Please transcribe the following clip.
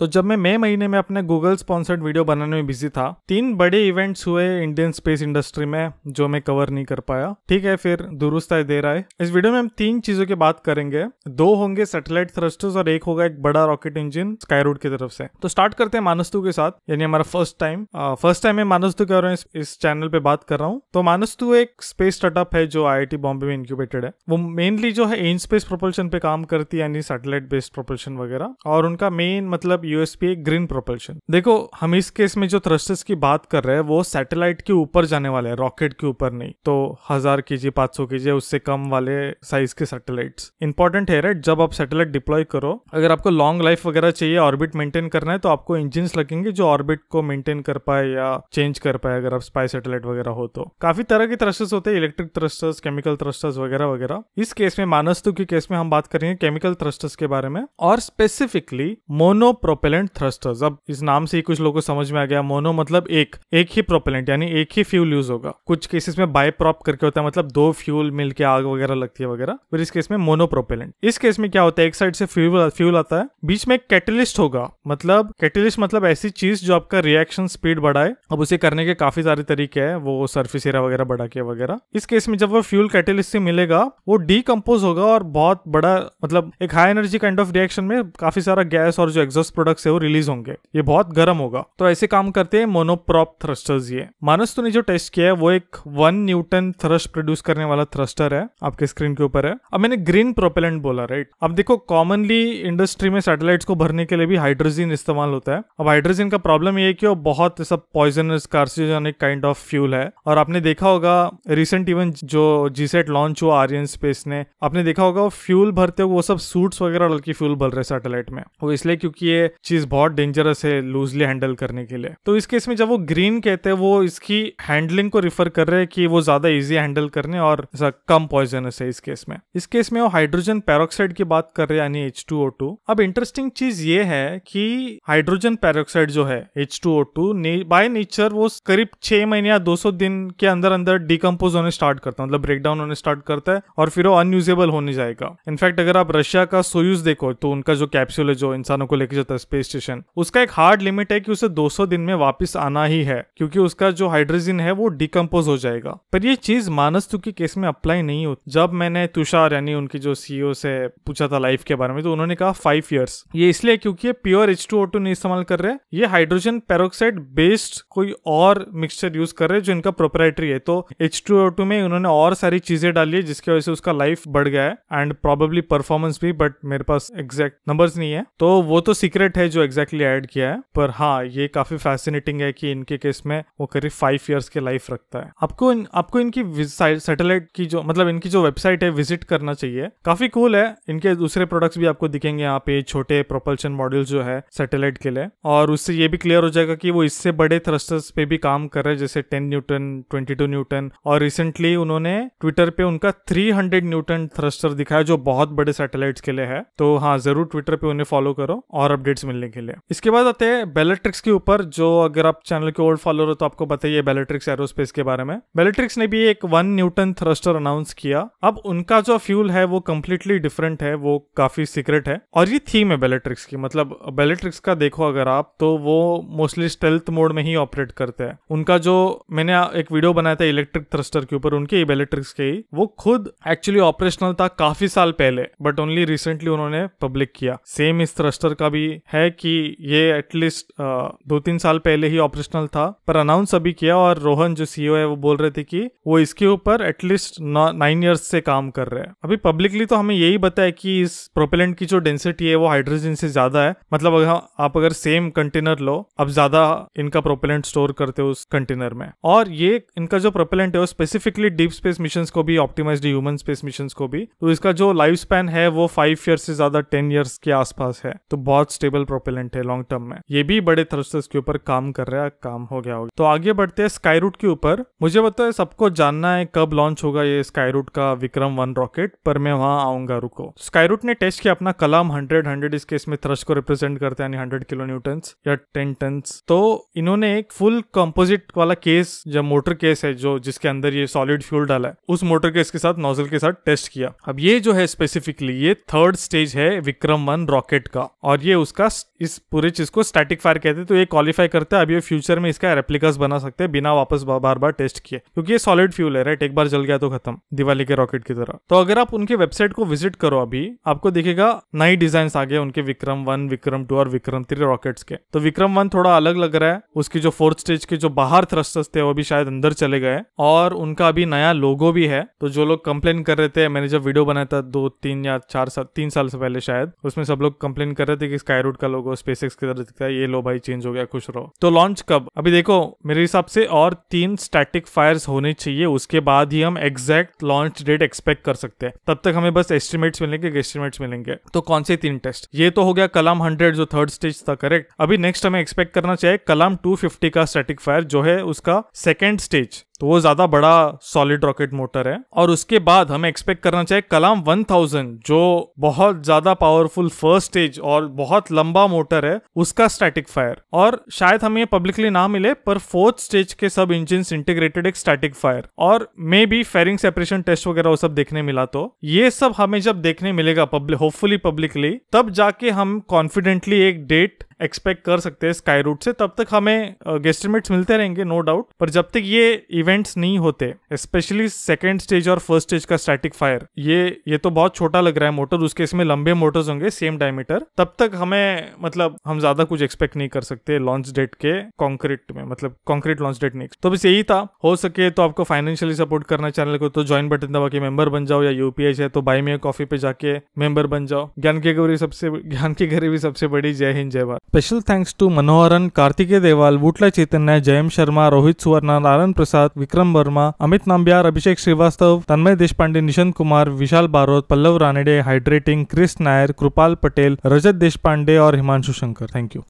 तो जब मैं मई महीने में अपने गूगल स्पॉन्सर्ड वीडियो बनाने में बिजी था तीन बड़े इवेंट्स हुए इंडियन स्पेस इंडस्ट्री में जो मैं कवर नहीं कर पाया ठीक है फिर दुरुस्त है देर आए इस वीडियो में हम तीन चीजों की बात करेंगे दो होंगे सैटेलाइट थ्रस्टर्स और एक होगा एक बड़ा रॉकेट इंजन स्काईरूट की तरफ से तो स्टार्ट करते हैं मानस्तु के साथ यानी हमारा फर्स्ट टाइम फर्स्ट टाइम मैं मानस्तु के बारे इस चैनल पे बात कर रहा हूँ तो मानस्तु एक स्पेस स्टार्टअप है जो आई बॉम्बे में इंक्यूबेटेड है वो मेनली जो है इन स्पेस प्रोपल्शन पे काम करती है यानी सैटेलाइट बेस्ड प्रोपल्शन वगैरह और उनका मेन मतलब यूएसपी ग्रीन प्रोपल्शन देखो हम इस केस में जो थ्रस्टर्स की बात कर रहे हैं वो सैटेलाइट के ऊपर जाने वाले हैं रॉकेट के ऊपर नहीं तो हजार के जी पांच सौ के जी उससे कम वाले साइज के सैटेलाइट इंपॉर्टेंट है राइट जब आप सैटेलाइट डिप्लॉय करो अगर आपको लॉन्ग लाइफ वगैरह चाहिए ऑर्बिट मेंटेन करना है तो आपको इंजिन लगेंगे जो ऑर्बिट को मेंटेन कर पाए या चेंज कर पाए अगर आप स्पाई सैटेलाइट वगैरह हो तो काफी तरह के थ्रस्टर्स होते हैं इलेक्ट्रिक थ्रस्टर्स केमिकल थ्रस्टर्स वगैरह वगैरह इस केस में मानस्तु के केस में हम बात करेंगे केमिकल थ्रस्टर्स के बारे में और स्पेसिफिकली मोनो प्रोपेलेंट थ्रस्टर्स अब इस नाम से ही कुछ लोगों को समझ में आ गया मोनो मतलब एक एक ही प्रोपेलेंट यानी एक ही फ्यूल यूज होगा कुछ केसेस में बाय प्रॉप करके होता है मतलब दो फ्यूल मिलके आग वगैरह लगती है वगैरह फिर इस केस में मोनो प्रोपेलेंट इस केस में क्या होता है एक साइड से फ्यूल फ्यूल आता है बीच में एक कैटलिस्ट होगा मतलब कैटलिस्ट मतलब ऐसी चीज जो आपका रिएक्शन स्पीड बढ़ाए अब उसे करने के काफी सारे तरीके हैं वो सर्फिस एरिया वगैरह बढ़ा के वगैरह इस केस में जब वो फ्यूल कैटलिस्ट से मिलेगा वो डीकम्पोज होगा और बहुत बड़ा मतलब एक high energy kind of reaction में काफी सारा गैस और जो एग्जॉस्ट प्रोडक्ट प्रोडक्ट्स है वो रिलीज होंगे ये बहुत गर्म होगा तो ऐसे काम करते हैं मोनोप्रॉप थ्रस्टर्स ये मानस तो ने जो टेस्ट किया है वो एक वन न्यूटन थ्रस्ट प्रोड्यूस करने वाला थ्रस्टर है आपके स्क्रीन के ऊपर है अब मैंने ग्रीन प्रोपेलेंट बोला राइट अब देखो कॉमनली इंडस्ट्री में सैटेलाइट को भरने के लिए भी हाइड्रोजन इस्तेमाल होता है अब हाइड्रोजन का प्रॉब्लम ये है कि वो बहुत सब poisonous carcinogenic kind of fuel है और आपने देखा होगा रिसेंट इवन जो जीसेट लॉन्च हुआ आर्यन स्पेस ने आपने देखा होगा वो फ्यूल भरते हुए वो सब सूट्स वगैरह लड़की फ्यूल भर रहे सैटेलाइट में वो इसलिए क्योंकि ये चीज बहुत डेंजरस है लूजली हैंडल करने के लिए तो इस केस में जब वो ग्रीन कहते हैं वो इसकी हैंडलिंग को रिफर कर रहे हैं कि वो ज्यादा इजी हैंडल करने और कम पॉइजनस है इस केस में इस केस में वो हाइड्रोजन पेरोक्साइड की बात कर रहे हैं यानी एच अब इंटरेस्टिंग चीज ये है कि हाइड्रोजन पेरोक्साइड जो है H two O two by nature वो करीब छह महीने या दो सौ दिन के अंदर अंदर डिकम्पोज होने स्टार्ट करता है मतलब ब्रेकडाउन होने स्टार्ट करता है और फिर वो अनयूजेबल होने जाएगा इनफैक्ट अगर आप रशिया का सोयूज देखो तो उनका जो कैप्सूल है जो इंसानों को लेके जाता है स्पेस स्टेशन उसका एक हार्ड लिमिट है कि उसे 200 दिन में वापस आना ही है क्योंकि उसका जो हाइड्रोजन है वो डिकम्पोज हो जाएगा पर ये चीज मानस तु के केस में अप्लाई नहीं होती जब मैंने तुषार यानी उनके जो सीईओ e से पूछा था लाइफ के बारे में तो उन्होंने कहा फाइव ईयर्स ये इसलिए क्योंकि ये प्योर एच नहीं इस्तेमाल कर रहे ये हाइड्रोजन पेरोक्साइड बेस्ड कोई और मिक्सचर यूज कर रहे जो इनका प्रोपराइटरी है तो एच में उन्होंने और सारी चीजें डाली है जिसकी वजह से उसका लाइफ बढ़ गया है एंड प्रोबेबली परफॉर्मेंस भी बट मेरे पास एग्जैक्ट नंबर्स नहीं है तो वो तो सीक्रेट मिनट है जो एग्जैक्टली exactly ऐड किया है पर हाँ ये काफी फैसिनेटिंग है कि इनके केस में वो करीब फाइव ईयर्स के लाइफ रखता है आपको इन, आपको इनकी सैटेलाइट की जो मतलब इनकी जो वेबसाइट है विजिट करना चाहिए काफी कूल है इनके दूसरे प्रोडक्ट्स भी आपको दिखेंगे यहाँ पे छोटे प्रोपल्शन मॉडल जो है सैटेलाइट के लिए और उससे ये भी क्लियर हो जाएगा कि वो इससे बड़े थ्रस्टर्स पे भी काम कर रहे हैं जैसे ten newton twenty two newton और रिसेंटली उन्होंने ट्विटर पे उनका थ्री हंड्रेड न्यूटन थ्रस्टर दिखाया जो बहुत बड़े सैटेलाइट्स के लिए है तो हाँ जरूर ट्विटर पे उन्हें फॉलो करो और अपडेट अपडेट्स मिलने के लिए इसके बाद आते हैं बेलेट्रिक्स के ऊपर जो अगर आप चैनल के ओल्ड फॉलोअर हो तो आपको बताइए बेलेट्रिक्स एरोस्पेस के बारे में बेलेट्रिक्स ने भी एक वन न्यूटन थ्रस्टर अनाउंस किया अब उनका जो फ्यूल है वो कम्प्लीटली डिफरेंट है वो काफी सीक्रेट है और ये थीम है बेलेट्रिक्स की मतलब बेलेट्रिक्स का देखो अगर आप तो वो मोस्टली स्टेल्थ मोड में ही ऑपरेट करते हैं उनका जो मैंने एक वीडियो बनाया था इलेक्ट्रिक थ्रस्टर के ऊपर उनके बेलेट्रिक्स के ही वो खुद एक्चुअली ऑपरेशनल था काफी साल पहले बट ओनली रिसेंटली उन्होंने पब्लिक किया सेम इस थ्रस्टर का भी है कि ये एटलीस्ट दो तीन साल पहले ही ऑपरेशनल था पर अनाउंस अभी किया और रोहन जो सीईओ e है वो बोल रहे थे कि वो इसके ऊपर एटलीस्ट नाइन ईयर्स से काम कर रहे हैं अभी पब्लिकली तो हमें यही बताया कि इस प्रोपेलेंट की जो डेंसिटी है वो हाइड्रोजन से ज्यादा है मतलब अगर आप अगर सेम कंटेनर लो अब ज्यादा इनका प्रोपेलेंट स्टोर करते हो उस कंटेनर में और ये इनका जो प्रोपेलेंट है वो स्पेसिफिकली डीप स्पेस मिशन को भी ऑप्टिमाइज ह्यूमन स्पेस मिशन को भी तो इसका जो लाइफ स्पैन है वो फाइव ईयर से ज्यादा टेन ईयर्स के आसपास है तो बहुत स्टेबल सर्वाइवल प्रोपेलेंट है लॉन्ग टर्म में ये भी बड़े थ्रस्टर्स के ऊपर काम कर रहा है काम हो गया होगा तो आगे बढ़ते हैं स्काई रूट के ऊपर मुझे पता है सबको जानना है कब लॉन्च होगा ये स्काई रूट का विक्रम वन रॉकेट पर मैं वहां आऊंगा रुको स्काई रूट ने टेस्ट किया अपना कलाम हंड्रेड हंड्रेड इस केस में थ्रस्ट को रिप्रेजेंट करते हैं हंड्रेड किलो न्यूटन या टेन टन तो इन्होंने एक फुल कंपोजिट वाला केस या मोटर केस है जो जिसके अंदर ये सॉलिड फ्यूल डाला है उस मोटर केस के साथ नोजल के साथ टेस्ट किया अब ये जो है स्पेसिफिकली ये थर्ड स्टेज है विक्रम वन रॉकेट का और ये उसका इस पूरे चीज को स्टैटिक फायर कहते हैं तो ये क्वालिफाई करता है अभी ये फ्यूचर में इसका रेप्लिकस बना सकते हैं बिना वापस बार बार टेस्ट किए क्योंकि ये सॉलिड फ्यूल है राइट एक बार जल गया तो खत्म दिवाली के रॉकेट की तरह तो अगर आप उनके वेबसाइट को विजिट करो अभी आपको देखेगा नई डिजाइन आ गए उनके विक्रम वन विक्रम टू और विक्रम थ्री रॉकेट्स के तो विक्रम वन थोड़ा अलग लग रहा है उसकी जो फोर्थ स्टेज के जो बाहर थ्रस्टर्स थे वो भी शायद अंदर चले गए और उनका अभी नया लोगो भी है तो जो लोग कंप्लेन कर रहे थे मैंने जब वीडियो बनाया था दो तीन या चार साल तीन साल से पहले शायद उसमें सब लोग कंप्लेन कर रहे थे कि स्काई रूट का लोगो स्पेसिक्स की तरह दिखता है ये लो भाई चेंज हो गया खुश रहो तो लॉन्च कब अभी देखो मेरे हिसाब से और तीन स्टैटिक फायर्स होने चाहिए उसके बाद ही हम एग्जैक्ट लॉन्च डेट एक्सपेक्ट कर सकते हैं तब तक हमें बस एस्टिमेट्स मिलेंगे एस्टिमेट्स मिलेंगे तो कौन से तीन टेस्ट ये तो हो गया कलाम हंड्रेड जो थर्ड स्टेज था करेक्ट अभी नेक्स्ट हमें एक्सपेक्ट करना चाहिए कलाम टू का स्टैटिक फायर जो है उसका सेकेंड स्टेज तो वो ज़्यादा बड़ा सॉलिड रॉकेट मोटर है और उसके बाद हमें एक्सपेक्ट करना चाहिए कलाम 1000 जो बहुत ज़्यादा पावरफुल फर्स्ट स्टेज और बहुत लंबा मोटर है उसका स्टैटिक फायर और शायद हमें पब्लिकली ना मिले पर फोर्थ स्टेज के सब इंजिन इंटीग्रेटेड एक स्टैटिक फायर और maybe fairing separation test वगैरह वो सब देखने मिला तो ये सब हमें जब देखने मिलेगा पब्लिक होपफुली पब्लिकली तब जाके हम कॉन्फिडेंटली एक डेट एक्सपेक्ट कर सकते हैं स्काई रूट से तब तक हमें गेस्टिमेट्स मिलते रहेंगे नो डाउट पर जब तक ये इवेंट्स नहीं होते स्पेशली सेकेंड स्टेज और फर्स्ट स्टेज का स्टैटिक फायर ये ये तो बहुत छोटा लग रहा है मोटर उसके इसमें लंबे मोटर्स होंगे सेम डायमीटर तब तक हमें मतलब हम ज्यादा कुछ एक्सपेक्ट नहीं कर सकते लॉन्च डेट के कॉन्क्रीट में मतलब कॉन्क्रीट लॉन्च डेट नहीं तो बस यही था हो सके तो आपको फाइनेंशियली सपोर्ट करना चैनल को तो ज्वाइन बटन दबा के मेंबर बन जाओ या यूपीआई से तो बाई में कॉफी पे जाके मेंबर बन जाओ ज्ञान की गरीबी सबसे ज्ञान की गरीबी सबसे बड़ी जय हिंद जय Bharat special thanks to Manoharan Kartike Deval Vutla चैतन्य जयम शर्मा रोहित सुवर्णा नारायण प्रसाद विक्रम वर्मा अमित नाम्बियार अभिषेक श्रीवास्तव तन्मय देशपांडे निशंत कुमार विशाल बारोत पल्लव रानडे हाइड्रेटिंग क्रिस नायर कृपाल पटेल रजत देशपांडे और हिमांशु शंकर थैंक यू